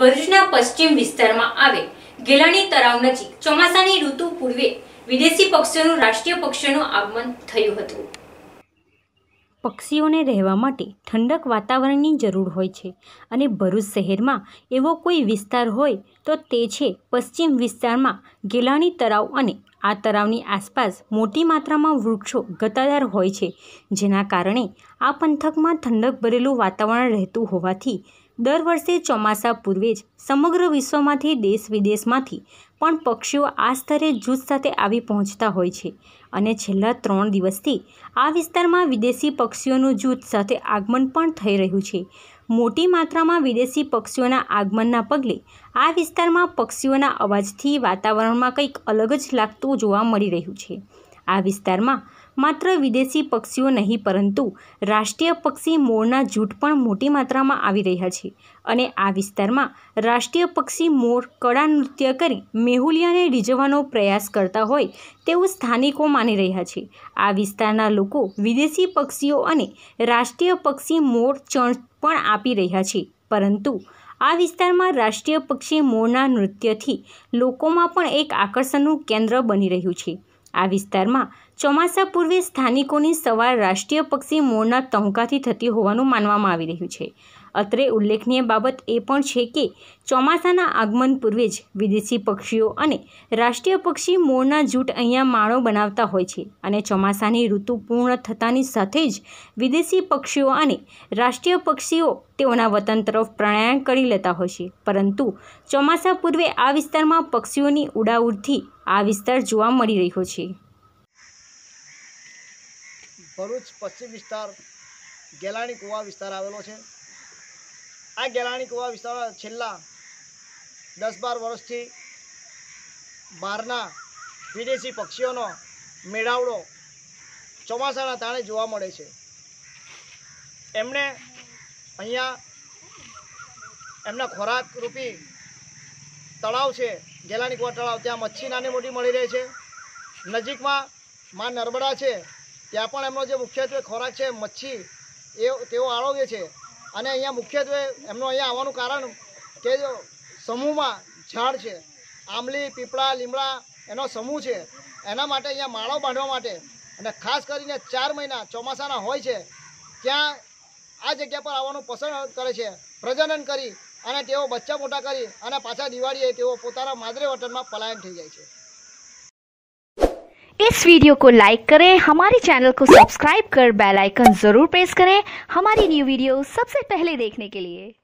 ભરૂચના પશ્ચિમ વિસ્તારમાં આવે ગેલાણી તળાવ નજીક ચોમાસાની ઋતુ પૂર્વે વિદેશી પક્ષીઓનું રાષ્ટ્રીય પક્ષીઓનું આગમન થયું હતું પક્ષીઓને રહેવા માટે ઠંડક વાતાવરણની જરૂર હોય છે અને ભરૂચ શહેરમાં એવો કોઈ વિસ્તાર હોય તો તે છે પશ્ચિમ વિસ્તારમાં ગેલાણી તળાવ અને આ તળાવની આસપાસ મોટી માત્રામાં વૃક્ષો ગતાદાર હોય છે જેના કારણે આ પંથકમાં ઠંડક ભરેલું વાતાવરણ રહેતું હોવાથી દર વર્ષે ચોમાસા પૂર્વે જ સમગ્ર વિશ્વમાંથી દેશ વિદેશમાંથી પણ પક્ષીઓ આ સ્તરે જૂથ સાથે આવી પહોંચતા હોય છે અને છેલ્લા ત્રણ દિવસથી આ વિસ્તારમાં વિદેશી પક્ષીઓનું જૂથ સાથે આગમન પણ થઈ રહ્યું છે મોટી માત્રામાં વિદેશી પક્ષીઓના આગમનના પગલે આ વિસ્તારમાં પક્ષીઓના અવાજથી વાતાવરણમાં કંઈક અલગ જ લાગતું જોવા મળી રહ્યું છે આ વિસ્તારમાં માત્ર વિદેશી પક્ષીઓ નહીં પરંતુ રાષ્ટ્રીય પક્ષી મોરના જૂઠ પણ મોટી માત્રામાં આવી રહ્યા છે અને આ વિસ્તારમાં રાષ્ટ્રીય પક્ષી મોર કળા નૃત્ય કરી મેહુલિયાને રીઝવવાનો પ્રયાસ કરતા હોય તેવું સ્થાનિકો માની રહ્યા છે આ વિસ્તારના લોકો વિદેશી પક્ષીઓ અને રાષ્ટ્રીય પક્ષી મોર ચણ પણ આપી રહ્યા છે પરંતુ આ વિસ્તારમાં રાષ્ટ્રીય પક્ષી મોરના નૃત્યથી લોકોમાં પણ એક આકર્ષણનું કેન્દ્ર બની રહ્યું છે આ વિસ્તારમાં ચોમાસા પૂર્વે સ્થાનિકોની સવાર રાષ્ટ્રીય પક્ષી મોરના તહુકાથી થતી હોવાનું માનવામાં આવી રહ્યું છે અત્રે ઉલ્લેખનીય બાબત એ પણ છે કે ચોમાસાના આગમન પૂર્વે જ વિદેશી પક્ષીઓ અને રાષ્ટ્રીય પક્ષી મોરના જૂઠ અહીંયા માળો બનાવતા હોય છે અને ચોમાસાની ઋતુ પૂર્ણ થતાની સાથે જ વિદેશી પક્ષીઓ અને રાષ્ટ્રીય પક્ષીઓ તેઓના વતન તરફ પ્રયાણ કરી લેતા હોય છે પરંતુ ચોમાસા પૂર્વે આ વિસ્તારમાં પક્ષીઓની ઉડાઉડથી આ વિસ્તાર જોવા મળી રહ્યો છે ભરૂચ પશ્ચિમ વિસ્તાર ગેલાણી કુવા વિસ્તાર આવેલો છે આ ગેલાણી કુવા વિસ્તાર છેલ્લા દસ બાર વર્ષથી બહારના વિદેશી પક્ષીઓનો મેળાવડો ચોમાસાના તાણે જોવા મળે છે એમણે અહીંયા એમના ખોરાક રૂપી તળાવ છે ગેલાણી કુવા તળાવ ત્યાં મચ્છી નાની મોટી મળી રહે છે નજીકમાં માં નર્મદા છે ત્યાં પણ એમનો જે મુખ્યત્વે ખોરાક છે મચ્છી એ તેઓ આળોવે છે અને અહીંયા મુખ્યત્વે એમનું અહીંયા આવવાનું કારણ કે સમૂહમાં ઝાડ છે આંબલી પીપળા લીમડા એનો સમૂહ છે એના માટે અહીંયા માળો બાંધવા માટે અને ખાસ કરીને ચાર મહિના ચોમાસાના હોય છે ત્યાં આ જગ્યા પર આવવાનું પસંદ કરે છે પ્રજનન કરી અને તેઓ બચ્ચા મોટા કરી અને પાછા દિવાળીએ તેઓ પોતાના માદરે વતનમાં પલાયન થઈ જાય છે इस वीडियो को लाइक करें हमारे चैनल को सब्सक्राइब कर बेल आइकन ज़रूर प्रेस करें हमारी न्यू वीडियो सबसे पहले देखने के लिए